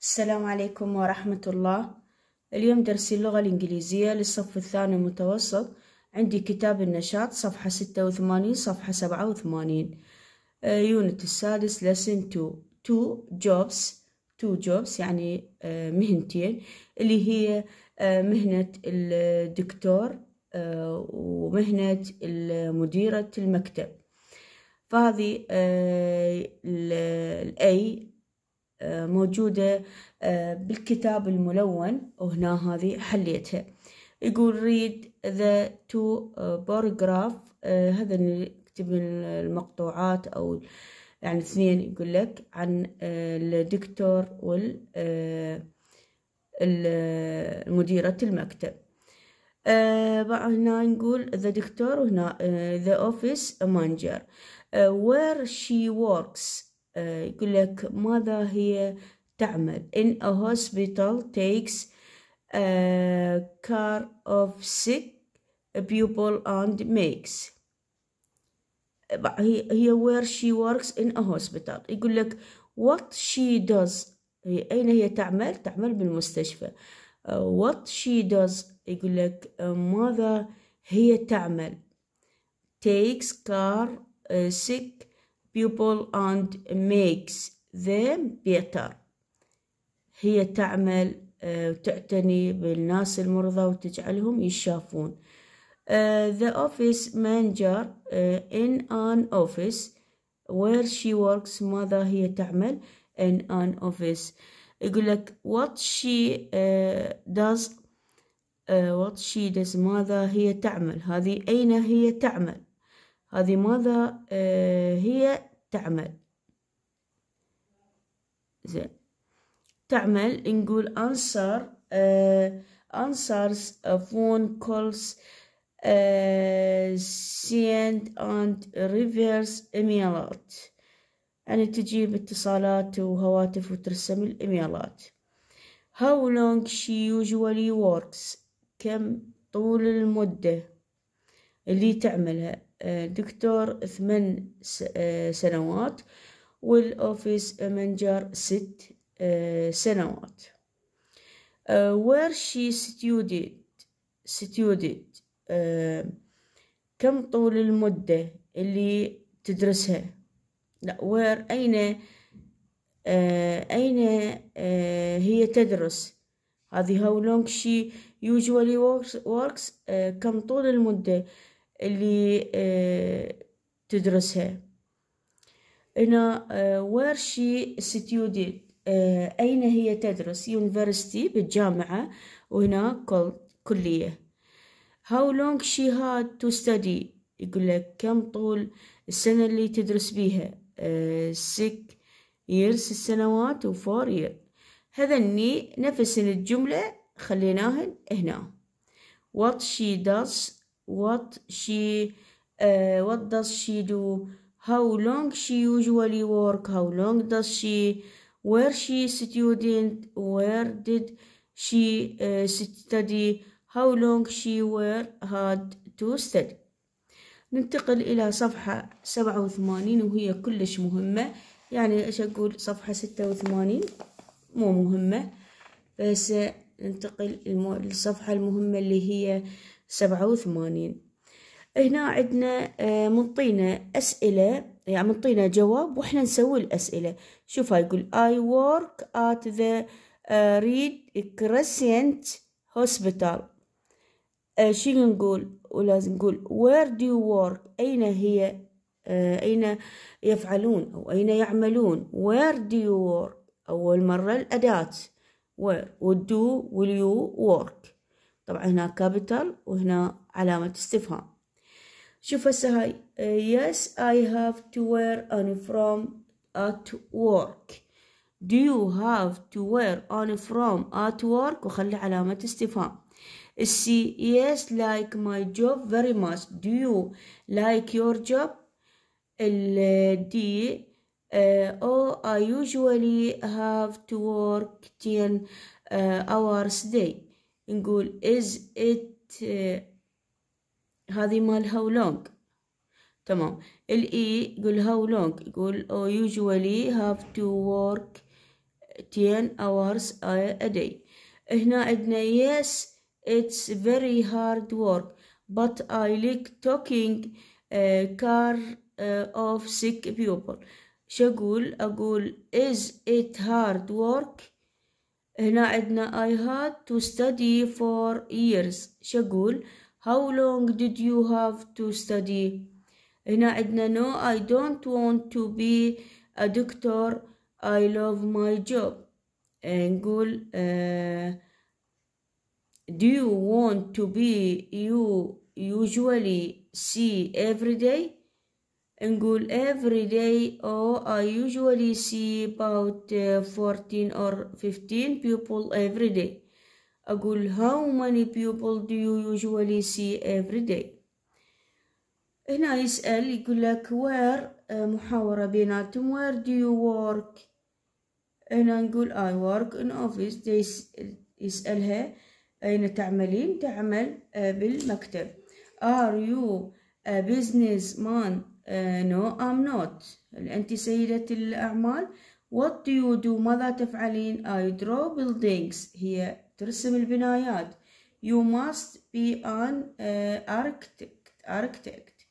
السلام عليكم ورحمة الله اليوم درسي اللغة الإنجليزية للصف الثاني المتوسط عندي كتاب النشاط صفحة ستة وثمانين صفحة سبعة وثمانين يونت آه، السادس لسن تو تو جوبس تو جوبس يعني آه، مهنتين اللي هي آه، مهنة الدكتور ومهنة مديرة المكتب فهذه الأي موجودة آه، بالكتاب الملون وهنا هذه حليتها يقول read the two آه، paragraph آه، هذا نكتب المقطوعات أو يعني اثنين يقول لك عن الدكتور والمديرة المكتب المكتب هنا نقول the دكتور وهنا the office manager where she works يقول لك ماذا هي تعمل in a hospital takes a care of sick people and makes هي هي where she works in a hospital يقول لك what she does هي أين هي تعمل تعمل بالمستشفى what she does يقول لك ماذا هي تعمل takes care sick people and makes them better هي تعمل وتعتني بالناس المرضى وتجعلهم يشافون the office manager in an office where she works ماذا هي تعمل in an office يقول لك what she does what she does ماذا هي تعمل هذه أين هي تعمل هذه ماذا آه، هي تعمل زين تعمل نقول answer آه، answers آه، phone calls send and reverse emails يعني تجيب اتصالات وهواتف وترسم الايميلات how long she usually works كم طول المدة اللي تعملها دكتور ثمان آه، سنوات والأوفيس مانجر ست آه، سنوات where she studied studied كم طول المدة اللي تدرسها لا where أين آه، أين هي تدرس هذه how long she usually works, works كم طول المدة اللي آه، تدرسها هنا آه، وير شي ستيودنت آه، أين هي تدرس يونيفرستي بالجامعة وهنا كلية how long she had to study يقول لك كم طول السنة اللي تدرس بيها six years السنوات و four هذا اني نفس الجملة خليناهن هنا what she does What she uh, what does she do? How long she usually work? How long does she? Where she student? Where did she uh, study? How long she were had to study? ننتقل إلى صفحة سبعة وثمانين وهي كلش مهمة يعني إيش أقول صفحة ستة وثمانين مو مهمة بس ننتقل للصفحة المهمة اللي هي سبعة وثمانين هنا عندنا آه، منطينا أسئلة يعني منطينا جواب وإحنا نسوي الأسئلة شوف هاي يقول I work at the آه، Red Crescent Hospital آه، شنو نقول ولازم نقول where do you work أين هي أين يفعلون أو أين يعملون where do you work أول مرة الأداة where would do will you work طبعا هنا كابيتال وهنا علامة استفهام شوف هسه هاي yes I have to wear uniform at work do you have to wear uniform at work وخلي علامة استفهام السي yes like my job very much do you like your job الدي uh, oh I usually have to work 10 uh, hours day نقول is it هذه مال how long تمام ال E يقول how long يقول oh, usually have to work 10 hours a day هنا عندنا yes it's very hard work but I like talking uh, car uh, of sick people شو أقول أقول is it hard work هنا عندنا I had to study for years شقول how long did you have to study هنا عندنا no I don't want to be a doctor I love my job نقول uh, do you want to be you usually see every day نقول every day oh I usually see about 14 or 15 people every day أقول how many people do you usually see every day هنا يسأل يقول لك where محاورة بيناتهم where do you work هنا نقول I work in office يسألها أين تعملين تعمل بالمكتب are you a businessman نو ام نوت أنت سيدة الأعمال. What do you do? ماذا تفعلين? I draw buildings. هي ترسم البنايات. You must be an آه، architect. architect.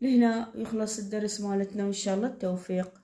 لهنا يخلص الدرس مالتنا وإن شاء الله التوفيق.